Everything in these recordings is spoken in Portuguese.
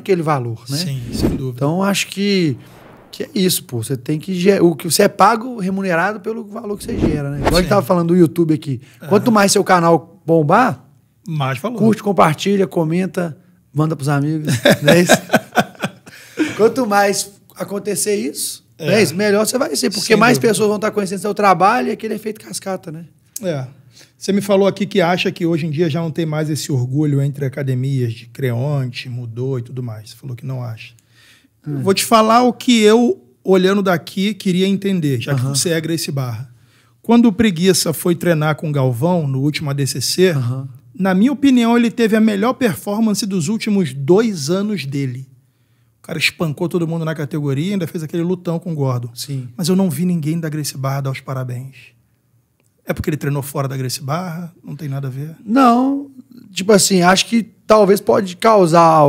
naquele valor, né? Sim, sem dúvida. Então acho que que é isso, pô. Você tem que o que você é pago, remunerado pelo valor que você gera, né? Igual a gente tava falando do YouTube aqui. É. Quanto uhum. mais seu canal bombar, mais valor. Curte, compartilha, comenta, manda pros amigos, né? Quanto mais acontecer isso, é. Né? melhor você vai ser, porque Sem mais dúvida. pessoas vão estar conhecendo seu trabalho e aquele efeito cascata, né? É. Você me falou aqui que acha que hoje em dia já não tem mais esse orgulho entre academias de Creonte, mudou e tudo mais. Você falou que não acha. É. Vou te falar o que eu, olhando daqui, queria entender, já que você é Grace Barra. Quando o Preguiça foi treinar com o Galvão no último ADCC, na minha opinião, ele teve a melhor performance dos últimos dois anos dele. O cara espancou todo mundo na categoria e ainda fez aquele lutão com o Gordon. Sim. Mas eu não vi ninguém da Grace Barra dar os parabéns. É porque ele treinou fora da Grace Barra? Não tem nada a ver? Não. Tipo assim, acho que talvez pode causar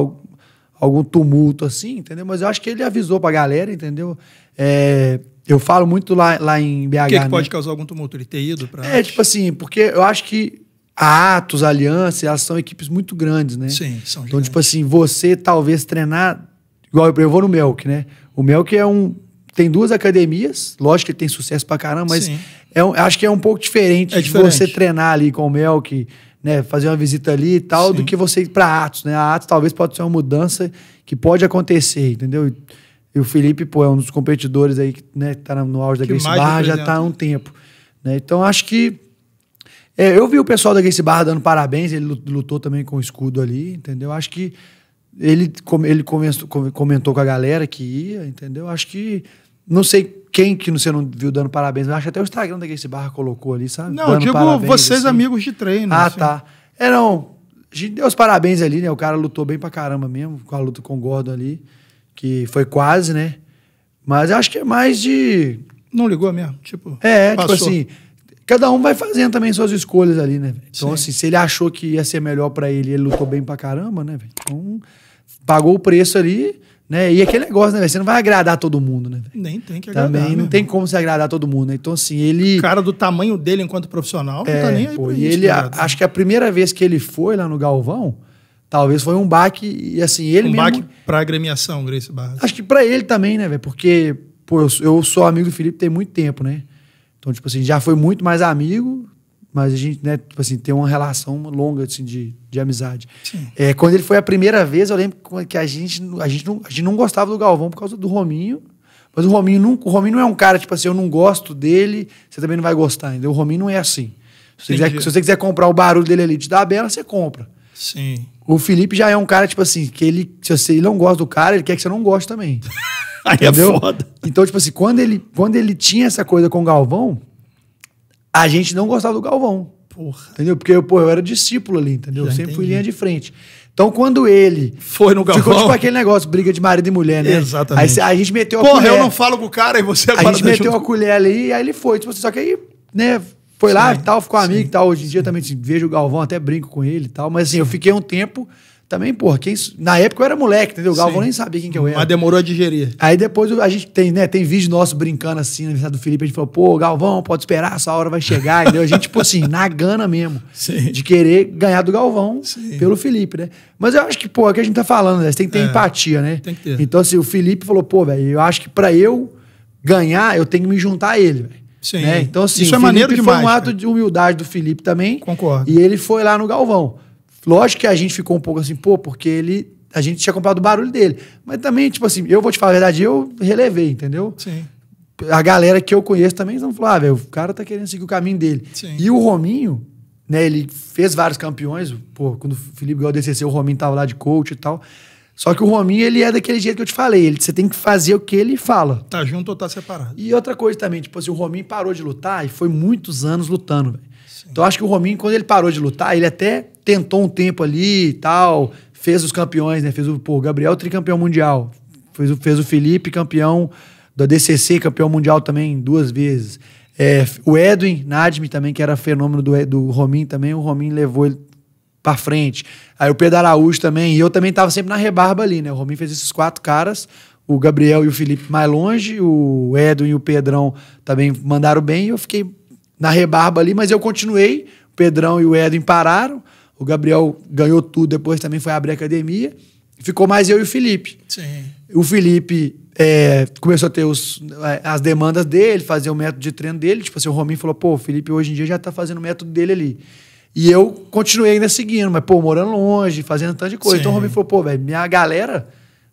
algum tumulto assim, entendeu? Mas eu acho que ele avisou pra galera, entendeu? É, eu falo muito lá, lá em BH. O que, que né? pode né? causar algum tumulto? Ele ter ido pra. É, Atos? tipo assim, porque eu acho que a Atos, a Aliança, elas são equipes muito grandes, né? Sim, são então, gigantes. Então, tipo assim, você talvez treinar. Igual eu vou no Melk, né? O Melk é um. Tem duas academias, lógico que ele tem sucesso pra caramba, mas Sim. É, acho que é um pouco diferente, é diferente. de você treinar ali com o Melk, né, fazer uma visita ali e tal, Sim. do que você ir para Atos, né? A Atos talvez pode ser uma mudança que pode acontecer, entendeu? E o Felipe, pô, é um dos competidores aí que né, tá no auge da que Grace Barra, já tá há um tempo. Né? Então, acho que... É, eu vi o pessoal da Grace Barra dando parabéns, ele lutou também com o escudo ali, entendeu? Acho que ele, ele comentou com a galera que ia, entendeu? Acho que não sei quem que você não viu dando parabéns, mas acho até o Instagram da Gacy Barra colocou ali, sabe? Não, dando eu digo parabéns, vocês assim. amigos de treino. Ah, assim. tá. É, não. A gente deu os parabéns ali, né? O cara lutou bem pra caramba mesmo, com a luta com o Gordon ali, que foi quase, né? Mas acho que é mais de. Não ligou mesmo? Tipo. É, tipo passou. tipo assim. Cada um vai fazendo também suas escolhas ali, né? Então, Sim. assim, se ele achou que ia ser melhor para ele, ele lutou bem pra caramba, né? Então, pagou o preço ali né? E aquele negócio, né, Você não vai agradar todo mundo, né? Nem tem que agradar. Também não né, tem como se agradar todo mundo. Né? Então, assim, ele. O cara do tamanho dele enquanto profissional é, não tá nem aí. Pô, pra e isso, ele, né, acho que a primeira vez que ele foi lá no Galvão, talvez foi um baque. E assim, ele. Um mesmo... baque pra agremiação, Grace Barra. Acho que para ele também, né, velho? Porque, pô, eu, eu sou amigo do Felipe tem muito tempo, né? Então, tipo assim, já foi muito mais amigo, mas a gente, né, tipo assim, tem uma relação longa assim, de, de amizade. Sim. É, quando ele foi a primeira vez, eu lembro é que a gente, a, gente não, a gente não gostava do Galvão por causa do Rominho. Mas o Rominho não, o Rominho não é um cara, tipo assim, eu não gosto dele, você também não vai gostar, entendeu? O Rominho não é assim. Se você, quiser, se você quiser comprar o barulho dele ali, te dá a bela, você compra. Sim. O Felipe já é um cara, tipo assim, que ele, se você não gosta do cara, ele quer que você não goste também. Aí é entendeu? é foda. Então, tipo assim, quando ele, quando ele tinha essa coisa com o Galvão, a gente não gostava do Galvão. Porra. Entendeu? Porque eu, eu era discípulo ali, entendeu? Já eu sempre entendi. fui linha de frente. Então, quando ele. Foi no Galvão. Ficou tipo aquele negócio, briga de marido e mulher, né? Exatamente. Aí a gente meteu a porra, colher. Porra, eu não falo com o cara e você agora. A gente tá meteu junto. a colher ali e aí ele foi. Tipo, assim, só que aí, né? Foi sim, lá e tal, ficou amigo e tal. Hoje em dia também assim, vejo o Galvão, até brinco com ele e tal. Mas assim, sim. eu fiquei um tempo também, porra, quem, na época eu era moleque, entendeu? O Galvão Sim. nem sabia quem que eu era. Mas demorou a digerir. Aí depois a gente tem, né? Tem vídeo nosso brincando assim, na do Felipe, a gente falou, pô, Galvão, pode esperar, essa hora vai chegar, entendeu? A gente, tipo assim, na gana mesmo. Sim. De querer ganhar do Galvão Sim. pelo Felipe, né? Mas eu acho que, pô, é o que a gente tá falando, né? Você tem que ter é, empatia, né? Tem que ter. Então, assim, o Felipe falou, pô, velho, eu acho que pra eu ganhar, eu tenho que me juntar a ele, velho. Sim. Né? Então, assim, Isso é maneiro demais. Foi um ato de humildade do Felipe também. Concordo. E ele foi lá no Galvão. Lógico que a gente ficou um pouco assim, pô, porque ele. A gente tinha comprado o barulho dele. Mas também, tipo assim, eu vou te falar a verdade, eu relevei, entendeu? Sim. A galera que eu conheço também não falou, ah, velho, o cara tá querendo seguir o caminho dele. Sim. E o Rominho, né, ele fez vários campeões, pô, quando o Felipe ganhou o DCC, o Rominho tava lá de coach e tal. Só que o Rominho, ele é daquele jeito que eu te falei. Ele, você tem que fazer o que ele fala. Tá junto ou tá separado. E outra coisa também, tipo assim, o Rominho parou de lutar e foi muitos anos lutando, velho. Então acho que o Rominho, quando ele parou de lutar, ele até tentou um tempo ali e tal, fez os campeões, né? Fez o pô, Gabriel tricampeão mundial, fez, fez o Felipe campeão da DCC, campeão mundial também duas vezes. É, o Edwin Nadmi também, que era fenômeno do, do Romin também, o Romin levou ele para frente. Aí o Pedro Araújo também, e eu também tava sempre na rebarba ali, né? O Romin fez esses quatro caras, o Gabriel e o Felipe mais longe, o Edwin e o Pedrão também mandaram bem, e eu fiquei na rebarba ali, mas eu continuei, o Pedrão e o Edwin pararam, o Gabriel ganhou tudo, depois também foi abrir a academia. Ficou mais eu e o Felipe. Sim. O Felipe é, começou a ter os, é, as demandas dele, fazer o método de treino dele. Tipo assim, o Rominho falou, pô, o Felipe hoje em dia já tá fazendo o método dele ali. E eu continuei ainda seguindo, mas, pô, morando longe, fazendo tanta coisa. Sim. Então o Rominho falou, pô, velho, minha galera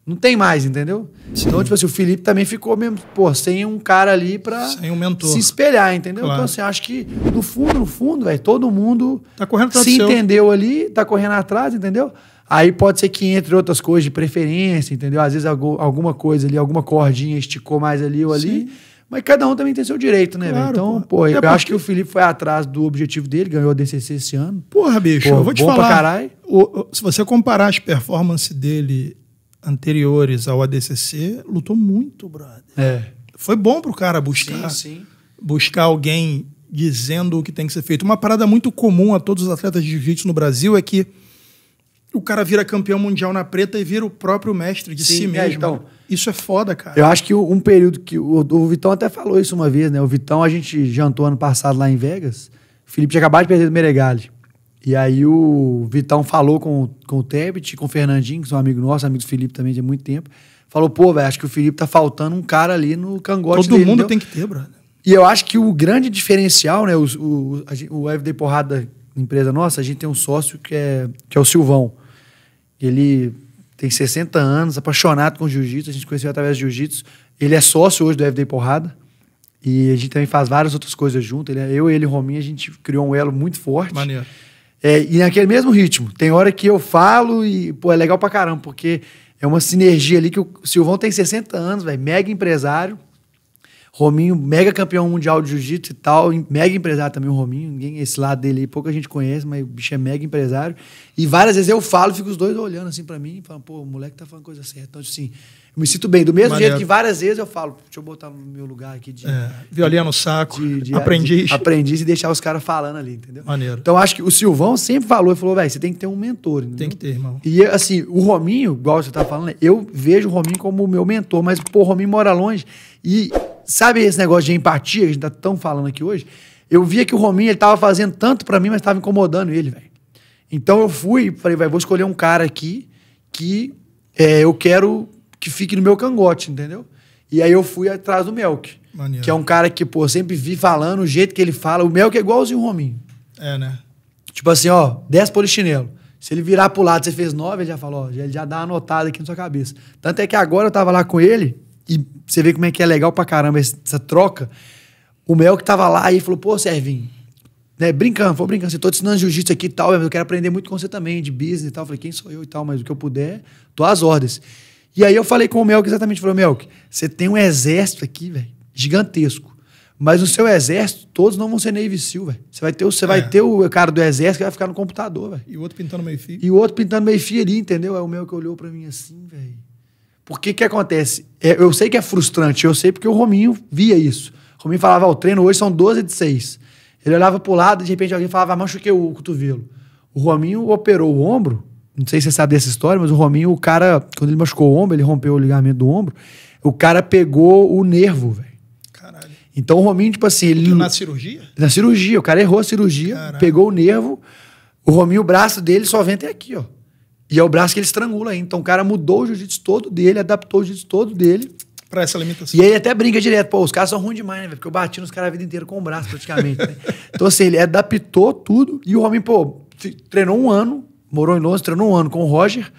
não tem mais, entendeu? Sim. Então, tipo assim, o Felipe também ficou mesmo, pô, sem um cara ali pra sem um mentor. se espelhar, entendeu? Então, claro. Então, assim, acho que no fundo, no fundo, velho, todo mundo tá correndo se entendeu seu. ali, tá correndo atrás, entendeu? Aí pode ser que, entre outras coisas, de preferência, entendeu? Às vezes alguma coisa ali, alguma cordinha esticou mais ali ou ali. Sim. Mas cada um também tem seu direito, né? Claro, então, pô, é eu porque... acho que o Felipe foi atrás do objetivo dele, ganhou a DCC esse ano. Porra, bicho, pô, eu vou te falar. se você comparar as performances dele anteriores ao ADCC, lutou muito, brother. É. Foi bom pro cara buscar. Sim, sim. Buscar alguém dizendo o que tem que ser feito. Uma parada muito comum a todos os atletas de jiu-jitsu no Brasil é que o cara vira campeão mundial na preta e vira o próprio mestre de Sim, si é, mesmo. É, então, isso é foda, cara. Eu acho que um período que. O, o, Vitão até falou isso uma vez, né? O Vitão, a gente jantou ano passado lá em Vegas. O Felipe tinha acabado de perder do Meregali. E aí o Vitão falou com, com o Tebit, com o Fernandinho, que é um amigo nosso, amigo do Felipe também de muito tempo. Falou, pô, velho, acho que o Felipe tá faltando um cara ali no cangote Todo dele, mundo entendeu? tem que ter, brother. E eu acho que o grande diferencial, né, o, o, a, o FD Porrada, empresa nossa, a gente tem um sócio que é, que é o Silvão. Ele tem 60 anos, apaixonado com jiu-jitsu, a gente conheceu através de jiu-jitsu. Ele é sócio hoje do FD Porrada. E a gente também faz várias outras coisas junto. Ele, é, eu, ele e o Rominho, a gente criou um elo muito forte. Maneiro. É, e naquele mesmo ritmo. Tem hora que eu falo e, pô, é legal pra caramba, porque é uma sinergia ali que o Silvão tem 60 anos, velho, mega empresário, Rominho, mega campeão mundial de jiu-jitsu e tal, mega empresário também o Rominho, ninguém esse lado dele aí, pouca gente conhece, mas o bicho é mega empresário. E várias vezes eu falo, fico os dois olhando assim para mim, falando, pô, o moleque tá falando coisa certa. Então, assim, eu me sinto bem. Do mesmo Maneiro. jeito que várias vezes eu falo, deixa eu botar no meu lugar aqui de. É, violino no saco, de, de, aprendiz. De, aprendiz e deixar os caras falando ali, entendeu? Maneiro. Então acho que o Silvão sempre falou, ele falou, velho, você tem que ter um mentor. Entendeu? Tem que ter, irmão. E assim, o Rominho, igual você tá falando, eu vejo o Rominho como o meu mentor, mas, pô, o Rominho mora longe. E Sabe esse negócio de empatia que a gente tá tão falando aqui hoje? Eu via que o Rominho, ele tava fazendo tanto para mim, mas tava incomodando ele, velho. Então eu fui, falei, vai, vou escolher um cara aqui que é, eu quero que fique no meu cangote, entendeu? E aí eu fui atrás do Melk. Maneiro. Que é um cara que, pô, sempre vi falando, o jeito que ele fala. O Melk é igualzinho o Rominho. É, né? Tipo assim, ó, 10 polichinelo. Se ele virar pro lado, você fez 9, ele já falou, ó, ele já dá uma anotada aqui na sua cabeça. Tanto é que agora eu tava lá com ele, e você vê como é que é legal pra caramba essa troca. O Mel que tava lá e falou, pô, Servinho, né, brincando, foi brincando, você tô te ensinando jiu-jitsu aqui e tal, eu quero aprender muito com você também, de business e tal. Eu falei, quem sou eu e tal, mas o que eu puder, tô às ordens. E aí eu falei com o Melk exatamente, falou, Melk, você tem um exército aqui, velho, gigantesco. Mas no seu exército, todos não vão ser Navy SEAL, velho. Você vai ter, o, você é. vai ter o cara do exército que vai ficar no computador, velho. E o outro pintando meio fio. E o outro pintando meio fio ali, entendeu? É o meu que olhou para mim assim, velho. Porque o que acontece? É, eu sei que é frustrante, eu sei porque o Rominho via isso. O Rominho falava, o treino hoje são 12 de 6. Ele olhava pro lado e de repente alguém falava, machuquei o cotovelo. O Rominho operou o ombro, não sei se você sabe dessa história, mas o Rominho, o cara, quando ele machucou o ombro, ele rompeu o ligamento do ombro, o cara pegou o nervo, velho. Caralho. Então o Rominho, tipo assim, ele... Na cirurgia? Na cirurgia, o cara errou a cirurgia, Caralho. pegou o nervo, o Rominho, o braço dele só vem até aqui, ó. E é o braço que ele estrangula aí. Então o cara mudou o jiu-jitsu todo dele, adaptou o jiu-jitsu todo dele. Pra essa limitação. E aí ele até brinca direto, pô, os caras são ruins demais, né, velho? Porque eu bati nos caras a vida inteira com o braço, praticamente. Né? então, assim, ele adaptou tudo. E o homem, pô, treinou um ano, morou em Londres, treinou um ano com o Roger,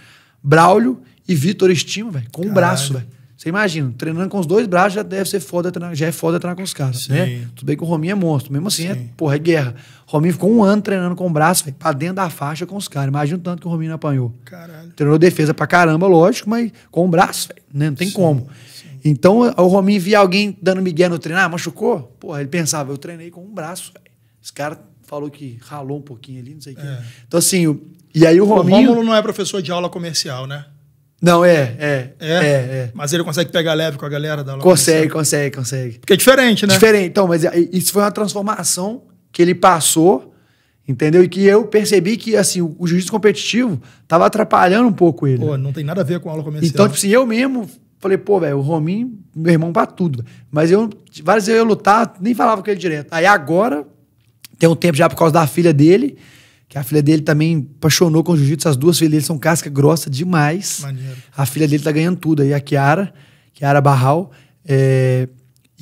Braulio e Vitor Estima, velho, com o um braço, velho. Você imagina, treinando com os dois braços já deve ser foda treinar, já é foda treinar com os caras, né? Sim. né? Tudo bem que o Rominho é monstro, mesmo assim, é, porra, é guerra. O Rominho ficou um ano treinando com o braço, véio, pra dentro da faixa com os caras. Imagina o tanto que o Rominho apanhou. Caralho. Treinou defesa pra caramba, lógico, mas com o braço, véio, né? Não tem Sim. como. Então, o Rominho via alguém dando migué no treinar, ah, machucou? Porra, ele pensava, eu treinei com um braço, Esse cara falou que ralou um pouquinho ali, não sei o é. que. Então, assim, o... e aí o Rominho... O Rômulo não é professor de aula comercial, né? Não, é, é. É? é, é. Mas ele consegue pegar leve com a galera da loja? Consegue, consegue, consegue. Porque é diferente, né? Diferente. Então, mas isso foi uma transformação que ele passou, entendeu? E que eu percebi que, assim, o, o juízo competitivo tava atrapalhando um pouco ele. Pô, né? não tem nada a ver com a aula comercial. Então, tipo assim, eu mesmo falei, pô, velho, o Rominho meu irmão pra tudo. Mas eu, várias vezes eu ia lutar, nem falava com ele direto. Aí agora, tem um tempo já por causa da filha dele que a filha dele também apaixonou com jiu-jitsu. As duas filhas dele são casca grossa demais. Maneiro. A filha dele tá ganhando tudo aí, a Kiara, Kiara Barral. É...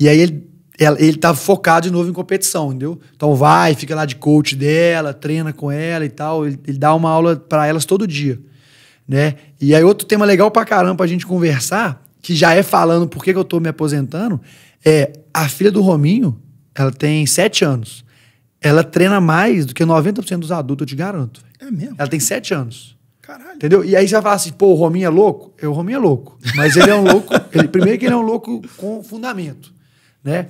E aí ele, ela, ele tá focado de novo em competição, entendeu? Então vai, fica lá de coach dela, treina com ela e tal. Ele, ele dá uma aula para elas todo dia, né? E aí outro tema legal pra caramba pra gente conversar, que já é falando por que, que eu tô me aposentando, é a filha do Rominho, ela tem sete anos ela treina mais do que 90% dos adultos, eu te garanto. É mesmo? Ela tem 7 anos. Caralho. Entendeu? E aí você vai falar assim, pô, o Rominho é louco? Eu, é, o Rominho é louco. Mas ele é um louco. Ele, primeiro que ele é um louco com fundamento. Né?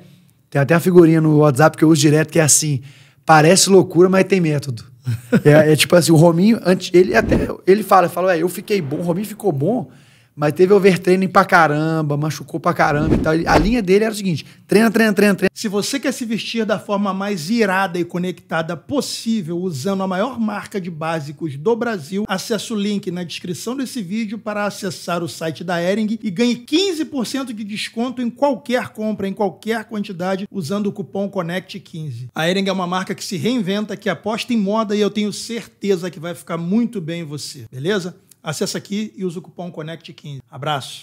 Tem até uma figurinha no WhatsApp que eu uso direto que é assim: parece loucura, mas tem método. É, é tipo assim, o Rominho, antes, ele até ele fala, fala, eu fiquei bom, o Rominho ficou bom mas teve overtraining pra caramba, machucou pra caramba e tal. A linha dele era o seguinte: treina, treina, treina, treina. Se você quer se vestir da forma mais irada e conectada possível, usando a maior marca de básicos do Brasil, acesse o link na descrição desse vídeo para acessar o site da Ering e ganhe 15% de desconto em qualquer compra, em qualquer quantidade, usando o cupom CONNECT15. A Ering é uma marca que se reinventa, que aposta em moda e eu tenho certeza que vai ficar muito bem em você, beleza? Acesse aqui e usa o cupom CONNECT15. Abraço!